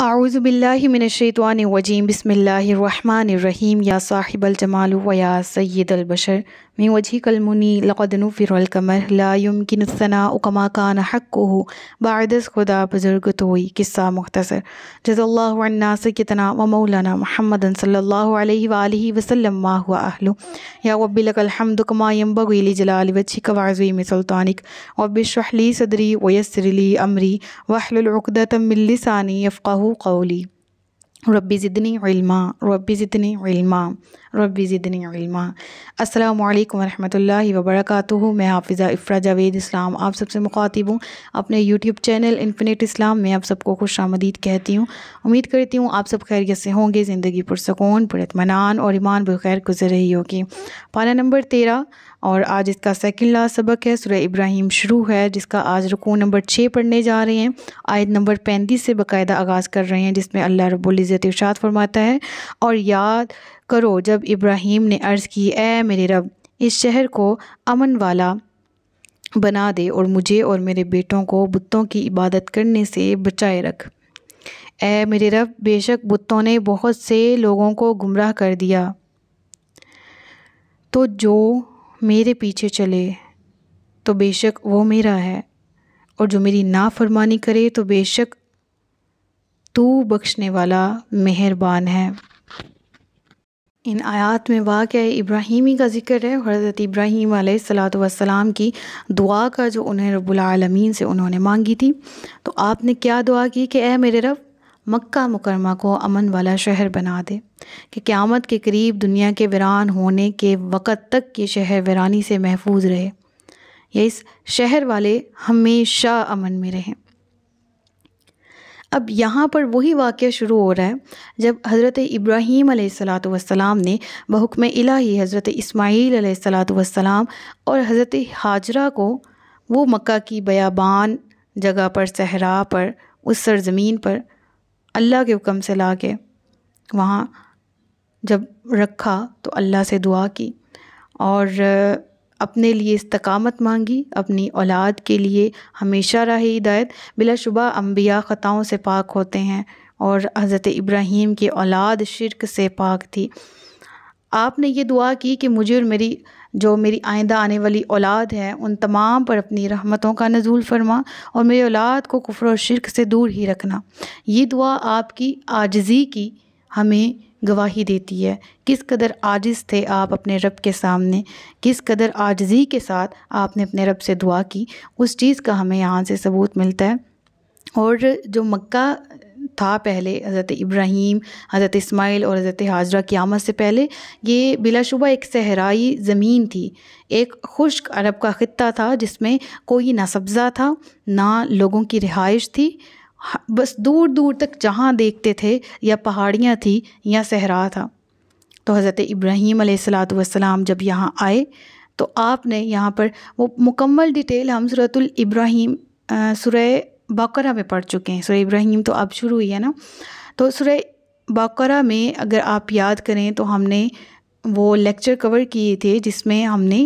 أعوذ بالله من الشيطان الرجيم بسم الله الرحمن الرحيم يا صاحب الجمال ويا سيد البشر من وجهك المني لقد نفر الكمر لا يمكن الثناء كما كان حقه بعد خدا بزرگ توي قصة مختصر جزا الله عنا سيدنا ومولانا محمد صلى الله عليه وآله وسلم ما هو أهله يا ربي لك الحمد كما ينبغي لجلال وجهك وعزيم سلطانك ربي اشرح لي صدري ويسر لي أمري واحلل عقدة من لساني يفقه قولي रब्बी ज़िदनी इल्मा रब्बी ज़िदनी इल्मा रब्बी ज़िदनी इल्मा अस्सलाम वालेकुम रहमतुल्लाहि व बरकातुहू मैं हाफिज़ा इफ़रा जावेद इस्लाम आप सबसे मुखातिब हूँ अपने यूट्यूब चैनल इन्फिनिट इस्लाम में आप सबको खुश आमदीद कहती हूँ उम्मीद करती हूँ आप सब खैरियत से होंगे ज़िंदगी पुरसकून पुरतमान और ईमान बखैर गुजर रही होगी पाना नंबर तेरह और आज इसका सेकंड लास्ट सबक है सुरह इब्राहिम शुरू है जिसका आज रुकू नंबर छः पढ़ने जा रहे हैं आयत नंबर पैंतीस से बाकायदा आगाज़ कर रहे हैं जिसमें अल्लाह रब्ज़त इर्शाद फरमाता है और याद करो जब इब्राहिम ने अर्ज़ की ए मेरे रब इस शहर को अमन वाला बना दे और मुझे और मेरे बेटों को बुतों की इबादत करने से बचाए रख ए मेरे रब बेशक बुतों ने बहुत से लोगों को गुमराह कर दिया तो जो मेरे पीछे चले तो बेशक वो मेरा है और जो मेरी नाफरमानी करे तो बेशक तू बख्शने वाला मेहरबान है इन आयात में वाक़ इब्राहिमी का जिक्र है हज़रत इब्राहीम सलाम की दुआ का जो उन्हें रबालमीन से उन्होंने मांगी थी तो आपने क्या दुआ की कि ए मेरे रब मक्का मुकरमा को अमन वाला शहर बना दे कि क़्यामत के करीब दुनिया के वीरान होने के वक़्त तक ये शहर वीरानी से महफूज रहे या इस शहर वाले हमेशा अमन में रहें अब यहाँ पर वही वाक़ शुरू हो रहा है जब हज़रत इब्राहीम सलाम ने बहुकम इलाही हज़रत इस्माईल सलाम और हज़रत हाजरा को वो मक्का की बयाबान जगह पर सहरा पर उस सरजमीन पर अल्लाह के हुक्म से ला के वहाँ जब रखा तो अल्लाह से दुआ की और अपने लिए इस्तकामत मांगी अपनी औलाद के लिए हमेशा रही हिदायत बिलाशुबा अम्बिया ख़ताओं से पाक होते हैं और हज़रत इब्राहीम की औलाद शिरक से पाक थी आपने ये दुआ की कि मुझे और मेरी जो मेरी आइंदा आने वाली औलाद है उन तमाम पर अपनी रहमतों का नजूल फरमा और मेरी औलाद को कुफर और शिरक से दूर ही रखना ये दुआ आपकी आजजी की हमें गवाही देती है किस कदर आजिज़ थे आप अपने रब के सामने किस कदर आजजी के साथ आपने अपने रब से दुआ की उस चीज़ का हमें यहाँ से सबूत मिलता है और जो मक्का था पहले हज़रत इब्राहीम हज़रत इस्माइल और हज़रत हाजरा क़्यामत से पहले ये बिलाशुबा एक सहराई ज़मीन थी एक खुश्क अरब का ख़त्ता था जिसमें कोई ना सब्ज़ा था ना लोगों की रिहाइश थी बस दूर दूर तक जहाँ देखते थे या पहाड़ियाँ थी या सहरा था तो हज़रत इब्राहिम सलाम जब यहाँ आए तो आपने यहाँ पर वो मुकम्मल डिटेल हम सूरतुल इब्राहीम सुरह बकरा में पढ़ चुके हैं सुरह इब्राहिम तो अब शुरू हुई है ना तो सुरह बकरा में अगर आप याद करें तो हमने वो लेक्चर कवर किए थे जिसमें हमने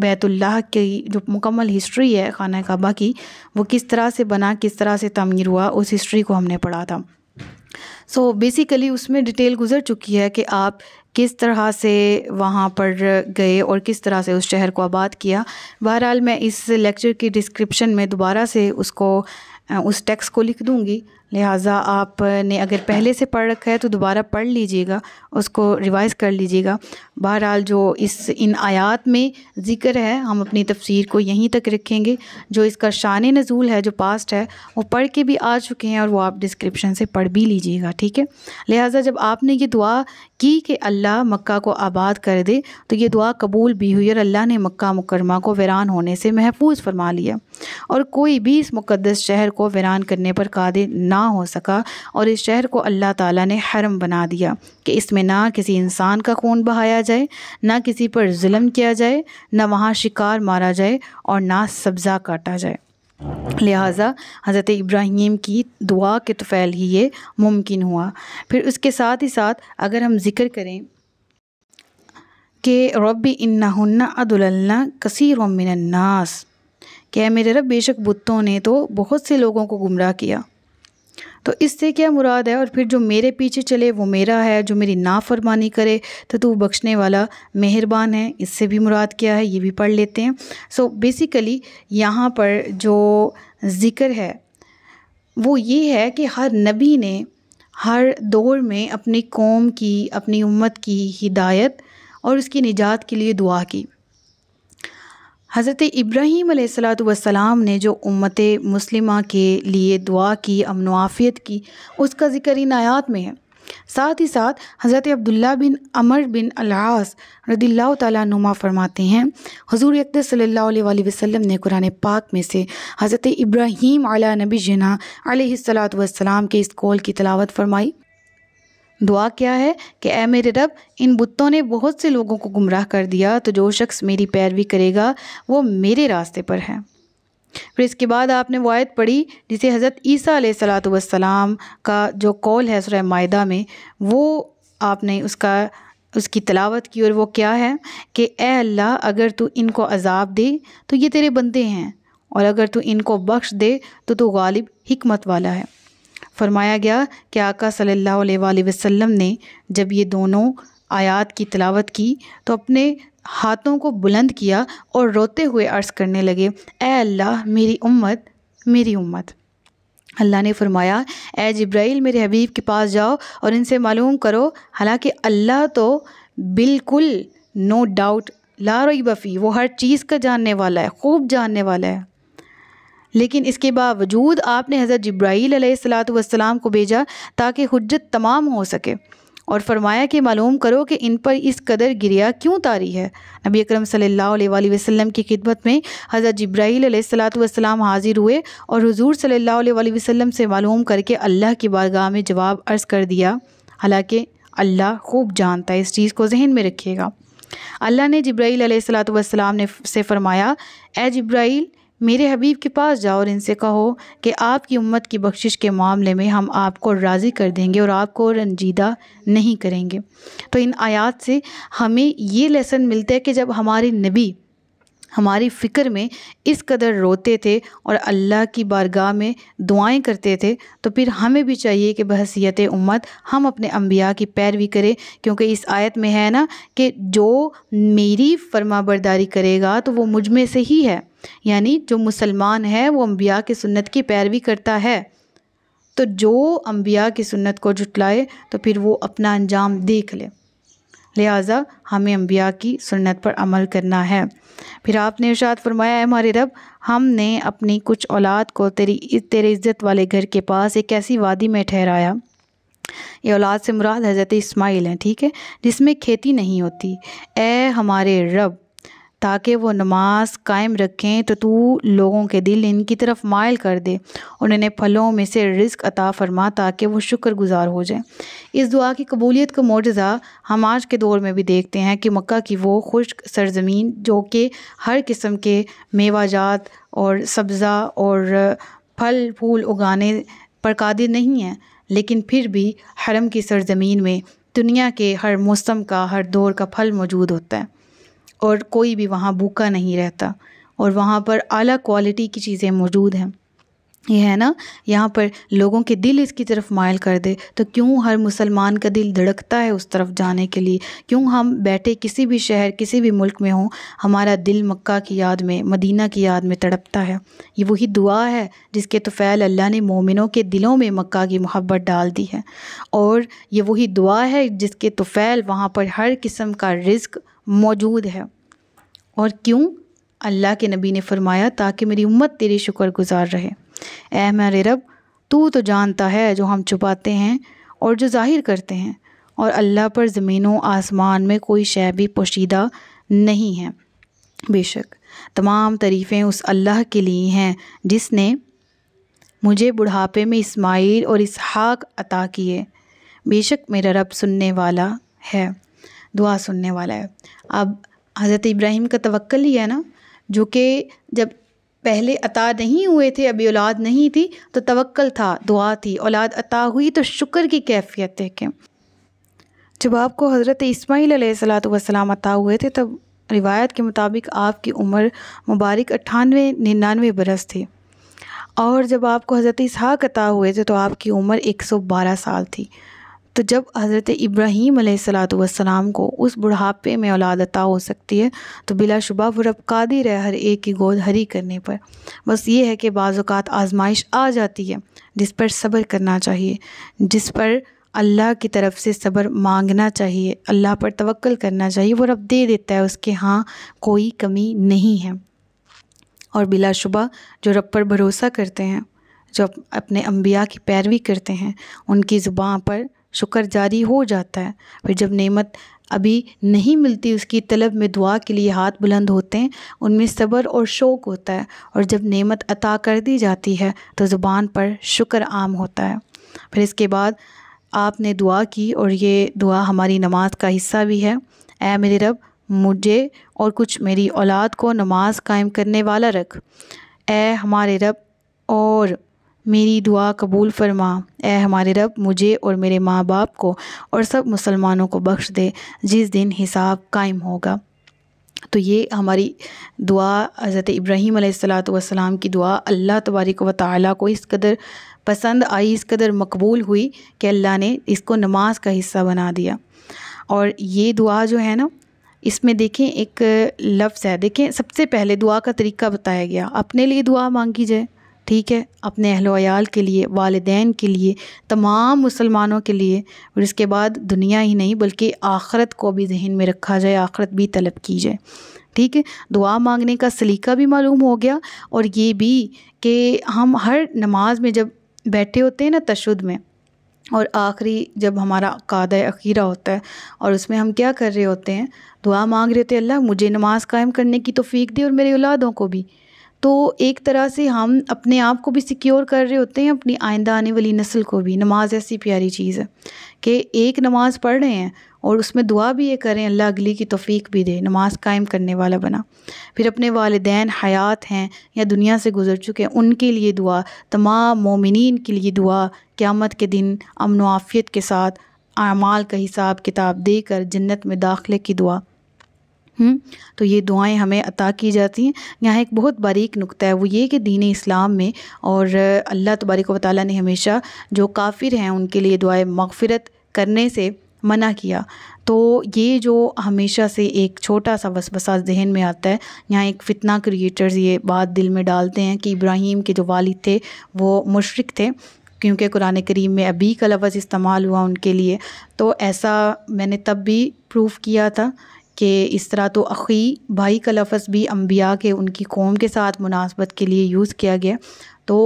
बैतुल्लाह की जो मुकम्मल हिस्ट्री है खाना काबा की वो किस तरह से बना किस तरह से तमीर हुआ उस हिस्ट्री को हमने पढ़ा था सो so बेसिकली उसमें डिटेल गुजर चुकी है कि आप किस तरह से वहाँ पर गए और किस तरह से उस शहर को आबाद किया बहरहाल मैं इस लेक्चर की डिस्क्रिप्शन में दोबारा से उसको उस टेक्स्ट को लिख दूँगी लिहाजा आपने अगर पहले से पढ़ रखा है तो दोबारा पढ़ लीजिएगा उसको रिवाइज़ कर लीजिएगा बहरहाल जो इस इन आयात में ज़िक्र है हम अपनी तफसीर को यहीं तक रखेंगे जो इसका शान नज़ूल है जो पास्ट है वो पढ़ के भी आ चुके हैं और वो आप डिस्क्रिप्शन से पढ़ भी लीजिएगा ठीक है लिहाजा जब आपने ये दुआ की कि अल्लाह मक्का को आबाद कर दे तो ये दुआ कबूल भी हुई और अल्लाह ने मक्का मुकरमा को वीरान होने से महफूज फरमा लिया और कोई भी इस मुक़दस शहर को वीरान करने पर कादे ना हो सका और इस शहर को अल्लाह ताला ने हरम बना दिया कि इसमें ना किसी इंसान का खून बहाया जाए ना किसी पर जुल्म किया जाए ना वहाँ शिकार मारा जाए और ना सब्ज़ा काटा जाए लिहाजा हज़रत इब्राहीम की दुआ के तुफ़ैल ही ये मुमकिन हुआ फिर उसके साथ ही साथ अगर हम ज़िक्र करें कि रब इन्ना अदुल्ला कसी मिनन्नास क्या मेरे रब बेशक बुतों ने तो बहुत से लोगों को गुमराह किया तो इससे क्या मुराद है और फिर जो मेरे पीछे चले वो मेरा है जो मेरी नाफरमानी करे तो तू बख्शने वाला मेहरबान है इससे भी मुराद क्या है ये भी पढ़ लेते हैं सो बेसिकली यहाँ पर जो ज़िक्र है वो ये है कि हर नबी ने हर दौर में अपनी कौम की अपनी उम्मत की हिदायत और उसकी निजात के लिए दुआ की हज़रत इब्राहीम सलाम ने जो उम्मत मुस्लिमा के लिए दुआ की अमनवाफ़ियत की उसका ज़िक्र इन आयात में है साथ ही साथ हज़रत अब्दुल्ला बिन अमर बिन अलास रदील्ला तुमा फरमाते हैं हजूर अकद सल्ला वसम ने कुरान पाक में से हज़रत इब्राहीम आला नबी जना सलात के इस कौल की तलावत फरमाई दुआ क्या है कि ए मेरे रब इन बुतों ने बहुत से लोगों को गुमराह कर दिया तो जो शख्स मेरी पैरवी करेगा वो मेरे रास्ते पर है फिर इसके बाद आपने वो आयत पढ़ी जिसे हज़रत ईसा सलाम का जो कौल है सुरह मायदा में वो आपने उसका उसकी तलावत की और वो क्या है कि ए अल्लाह अगर तू इनको अजाब दे तो ये तेरे बंदे हैं और अगर तू इनको बख्श दे तो तू गालिब हमत वाला है फरमाया गया कि आका सल्लल्लाहु अलैहि वसल्लम ने जब ये दोनों आयात की तलावत की तो अपने हाथों को बुलंद किया और रोते हुए अर्ज़ करने लगे ए अल्लाह मेरी उम्मत मेरी उम्मत अल्लाह ने फरमाया ए जब्राइल मेरे हबीब के पास जाओ और इनसे मालूम करो हालांकि अल्लाह तो बिल्कुल नो डाउट ला रही बफ़ी वो हर चीज़ का जानने वाला है खूब जानने वाला है लेकिन इसके बावजूद आपने हज़रत जब्राईल सलाम को भेजा ताकि हजत तमाम हो सके और फरमाया कि मालूम करो कि इन पर इस कदर गिरिया क्यों तारी है नबी अकरम सल्लल्लाहु अलैहि वसल्लम की खिदमत में हज़रत जब्राईल सलाम हाज़िर हुए और हजूर सल्लल्लाहु अलैहि वसल्लम से मालूम करके अल्लाह की बारगाह में जवाब अर्ज़ कर दिया हालांकि अल्लाह खूब जानता है इस चीज़ को जहन में रखिएगा अल्लाह ने जब्राईल सलाम ने से फ़रमाया ए जब्राईल मेरे हबीब के पास जाओ और इनसे कहो कि आपकी उम्मत की बख्शिश के मामले में हम आपको राज़ी कर देंगे और आपको रंजीदा नहीं करेंगे तो इन आयात से हमें ये लेसन मिलता है कि जब हमारे नबी हमारी फ़िक्र में इस कदर रोते थे और अल्लाह की बारगाह में दुआएं करते थे तो फिर हमें भी चाहिए कि बहसीत उम्मत हम अपने अम्बिया की पैरवी करें क्योंकि इस आयत में है ना कि जो मेरी फरमाबरदारी करेगा तो वो मुझ में से ही है यानी जो मुसलमान है वो अम्बिया की सुन्नत की पैरवी करता है तो जो अम्बिया की सुन्नत को जुटलाए तो फिर वो अपना अंजाम देख ले लिहाजा हमें अम्बिया की सुन्नत पर अमल करना है फिर आपने इर्शाद फरमाया है हमारे रब हमने अपनी कुछ औलाद को तेरी तेरे इज़्ज़त वाले घर के पास एक ऐसी वादी में ठहराया ये औलाद से मुराद हज़रत इस्माइल हैं ठीक है जिसमें खेती नहीं होती ए हमारे रब ताकि वो नमाज कायम रखें तो तू लोगों के दिल इनकी तरफ मायल कर दे उन्होंने फलों में से रिस्क अता फरमा ताकि वो शुक्रगुजार हो जाए इस दुआ की कबूलियत का मोजा हम आज के दौर में भी देखते हैं कि मक्का की वो खुश्क सरजमीन जो कि हर किस्म के मेवाजात और सब्ज़ा और फल फूल उगाने पर कादिर नहीं है लेकिन फिर भी हरम की सरजमीन में दुनिया के हर मौसम का हर दौर का फल मौजूद होता है और कोई भी वहाँ भूखा नहीं रहता और वहाँ पर अला क्वालिटी की चीज़ें मौजूद हैं यह है ना यहाँ पर लोगों के दिल इसकी तरफ मायल कर दे तो क्यों हर मुसलमान का दिल धड़कता है उस तरफ जाने के लिए क्यों हम बैठे किसी भी शहर किसी भी मुल्क में हों हमारा दिल मक्का की याद में मदीना की याद में तड़पता है ये वही दुआ है जिसके तफ़ैल अल्लाह ने मोमिनों के दिलों में मक्का की मोहब्बत डाल दी है और ये वही दुआ है जिसके तफ़ैल वहाँ पर हर किस्म का रिस्क मौजूद है और क्यों अल्लाह के नबी ने फरमाया ताकि मेरी उम्मत तेरी शुक्र गुज़ार रहे ए मेरे रब तू तो जानता है जो हम छुपाते हैं और जो जाहिर करते हैं और अल्लाह पर ज़मीनों आसमान में कोई शय भी पोशीदा नहीं है बेशक तमाम तरीफ़ें उस अल्लाह के लिए हैं जिसने मुझे बुढ़ापे में इस्माइल और इसहाक अता किए बेशक मेरा रब सुनने वाला है दुआ सुनने वाला है अब हज़रत इब्राहिम का तवक्ल ही है ना जो कि जब पहले अता नहीं हुए थे अभी औलाद नहीं थी तो तवक्ल था दुआ थी औलाद अता हुई तो शुक्र की कैफियत देखें कि जब आपको हज़रत इसमाईल सलाम अता हुए थे तब रिवायत के मुताबिक आपकी उम्र मुबारक अट्ठानवे निन्यानवे बरस थी और जब आपको हज़रत इसहाक अता हुए थे तो आपकी उम्र 112 साल थी तो जब हज़रत इब्राहीम सलाम को उस बुढ़ापे में औलाद अता हो सकती है तो बिलाशुबा वो रब कादिर है हर एक की गोद हरी करने पर बस ये है कि बाज़ात आजमाइश आ जाती है जिस पर सब्र करना चाहिए जिस पर अल्लाह की तरफ से सब्र मांगना चाहिए अल्लाह पर तवक्ल करना चाहिए वो रब दे देता है उसके हाँ कोई कमी नहीं है और बिलाशुबा जो रब पर भरोसा करते हैं जो अपने अम्बिया की पैरवी करते हैं उनकी ज़ुबान पर शुक्र जारी हो जाता है फिर जब नेमत अभी नहीं मिलती उसकी तलब में दुआ के लिए हाथ बुलंद होते हैं उनमें सब्र और शोक होता है और जब नेमत अता कर दी जाती है तो ज़ुबान पर शुक्र आम होता है फिर इसके बाद आपने दुआ की और ये दुआ हमारी नमाज का हिस्सा भी है ए मेरे रब मुझे और कुछ मेरी औलाद को नमाज कायम करने वाला रख ए हमारे रब और मेरी दुआ कबूल फरमा ए हमारे रब मुझे और मेरे माँ बाप को और सब मुसलमानों को बख्श दे जिस दिन हिसाब कायम होगा तो ये हमारी दुआ हज़रत इब्राहीम वसलाम की दुआ अल्लाह तबारक व ताली को इस कदर पसंद आई इस कदर मकबूल हुई कि अल्लाह ने इसको नमाज का हिस्सा बना दिया और ये दुआ जो है ना इसमें देखें एक लफ्ज़ है देखें सबसे पहले दुआ का तरीका बताया गया अपने लिए दुआ मांगी जाए ठीक है अपने अहलोयाल के लिए वालदेन के लिए तमाम मुसलमानों के लिए और इसके बाद दुनिया ही नहीं बल्कि आखरत को भी जहन में रखा जाए आखरत भी तलब की जाए ठीक है दुआ मांगने का सलीका भी मालूम हो गया और ये भी कि हम हर नमाज में जब बैठे होते हैं ना तशद में और आखिरी जब हमारा काद अखीरा होता है और उसमें हम क्या कर रहे होते हैं दुआ मांग रहे होते हैं अल्लाह मुझे नमाज़ कायम करने की फीक दे और मेरे औलादों को भी तो एक तरह से हम अपने आप को भी सिक्योर कर रहे होते हैं अपनी आइंदा आने वाली नस्ल को भी नमाज ऐसी प्यारी चीज़ है कि एक नमाज पढ़ रहे हैं और उसमें दुआ भी ये करें अल्लाह अगली की तोफ़ी भी दे नमाज कायम करने वाला बना फिर अपने वालदेन हयात हैं या दुनिया से गुजर चुके हैं उनके लिए दुआ तमाम मोमिन के लिए दुआ क़्यामत के दिन अमनवाफियत के साथ अमाल का हिसाब किताब देकर जन्नत में दाखिले की दुआ हम्म, तो ये दुआएं हमें अता की जाती हैं यहाँ एक बहुत बारीक नुक्ता है वो ये कि दीन इस्लाम में और अल्लाह तबारिक वाली ने हमेशा जो काफिर हैं उनके लिए दुआएं मगफ़रत करने से मना किया तो ये जो हमेशा से एक छोटा सा वसवसा जहन में आता है यहाँ एक फ़ितना क्रिएटर्स ये बात दिल में डालते हैं कि इब्राहिम के जो वालिद थे वो मुशरक थे क्योंकि कुरान करीम में अभी का लफ्ज़ इस्तेमाल हुआ उनके लिए तो ऐसा मैंने तब भी प्रूफ किया था कि इस तरह तो अखी भाई का लफ्ज़ भी अम्बिया के उनकी कौम के साथ मुनासबत के लिए यूज़ किया गया तो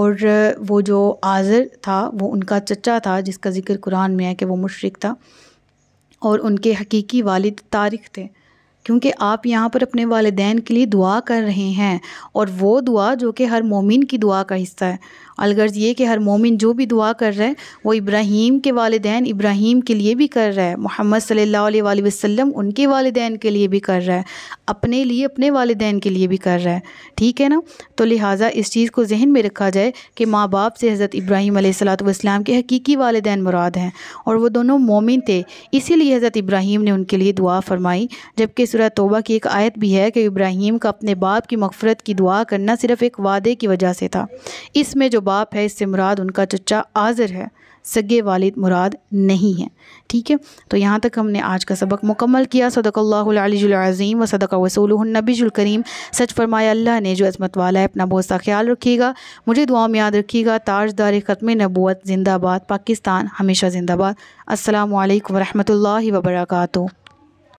और वो जो आज़र था वो उनका चचा था जिसका ज़िक्र कुरान में है कि वो मुशरक था और उनके हकीकी वालिद तारिक थे क्योंकि आप यहाँ पर अपने वालदेन के लिए दुआ कर रहे हैं और वो दुआ जो कि हर मोमिन की दुआ का हिस्सा है अलगर्ज ये कि हर मोमिन जो भी दुआ कर रहे हैं वो इब्राहीम के वालदान इब्राहीम के लिए भी कर रहा है मोहम्मद सल्ला वसम उनके वालदान के लिए भी कर रहा है अपने लिए अपने वालदेन के लिए भी कर रहा है ठीक है ना तो लिहाजा इस चीज़ को जहन में रखा जाए कि माँ बाप से हज़रत इब्राहीम सलाम के हकीकी वालदान मुराद हैं और वह दोनों मोमिन थे इसीलिए हज़रत इब्राहिम ने उनके लिए दुआ फरमाई जबकि सूरह तोबा की एक आयत भी है कि इब्राहिम का अपने बाप की मफफरत की दुआ करना सिर्फ़ एक वादे की वजह से था इसमें जो बाप है इससे मुराद उनका चचा आज़र है सगे वालिद मुराद नहीं है ठीक है तो यहाँ तक हमने आज का सबक मुकम्मल किया सदक़ल्लाज़ीम व सदक वसूलनबीजुलकरीम सच फरमाया अल्लाह ने जो अजमत वाला है अपना बहुत सा ख्याल रखिएगा मुझे दुआ में याद रखिएगा ताजदार ख़त्म नबूत जिंदाबाद पाकिस्तान हमेशा जिंदाबाद अल्लाम वरहमल वर्का